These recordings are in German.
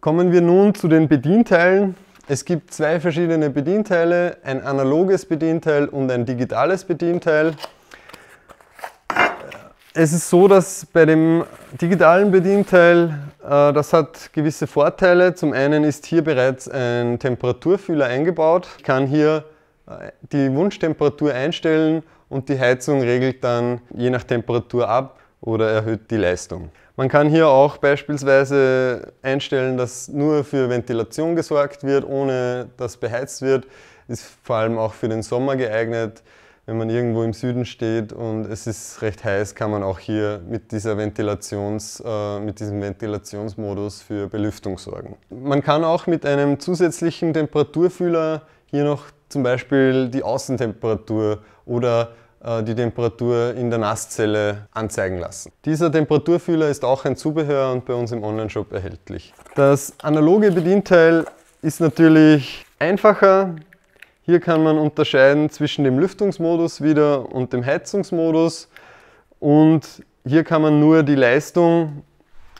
Kommen wir nun zu den Bedienteilen. Es gibt zwei verschiedene Bedienteile, ein analoges Bedienteil und ein digitales Bedienteil. Es ist so, dass bei dem digitalen Bedienteil, äh, das hat gewisse Vorteile. Zum einen ist hier bereits ein Temperaturfühler eingebaut. Ich kann hier äh, die Wunschtemperatur einstellen und die Heizung regelt dann je nach Temperatur ab, oder erhöht die Leistung. Man kann hier auch beispielsweise einstellen, dass nur für Ventilation gesorgt wird, ohne dass beheizt wird. Ist vor allem auch für den Sommer geeignet. Wenn man irgendwo im Süden steht und es ist recht heiß, kann man auch hier mit, dieser Ventilations, äh, mit diesem Ventilationsmodus für Belüftung sorgen. Man kann auch mit einem zusätzlichen Temperaturfühler hier noch zum Beispiel die Außentemperatur oder äh, die Temperatur in der Nasszelle anzeigen lassen. Dieser Temperaturfühler ist auch ein Zubehör und bei uns im Onlineshop erhältlich. Das analoge Bedienteil ist natürlich einfacher. Hier kann man unterscheiden zwischen dem Lüftungsmodus wieder und dem Heizungsmodus und hier kann man nur die Leistung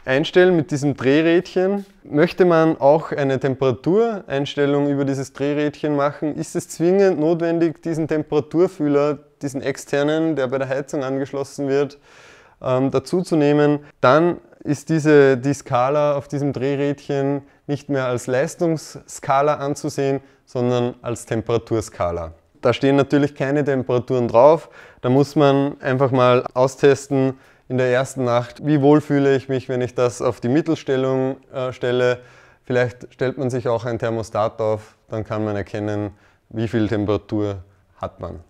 einstellen mit diesem Drehrädchen. Möchte man auch eine Temperatureinstellung über dieses Drehrädchen machen, ist es zwingend notwendig, diesen Temperaturfühler diesen externen, der bei der Heizung angeschlossen wird, ähm, dazuzunehmen, dann ist diese, die Skala auf diesem Drehrädchen nicht mehr als Leistungsskala anzusehen, sondern als Temperaturskala. Da stehen natürlich keine Temperaturen drauf, da muss man einfach mal austesten in der ersten Nacht, wie wohl fühle ich mich, wenn ich das auf die Mittelstellung äh, stelle. Vielleicht stellt man sich auch ein Thermostat auf, dann kann man erkennen, wie viel Temperatur hat man.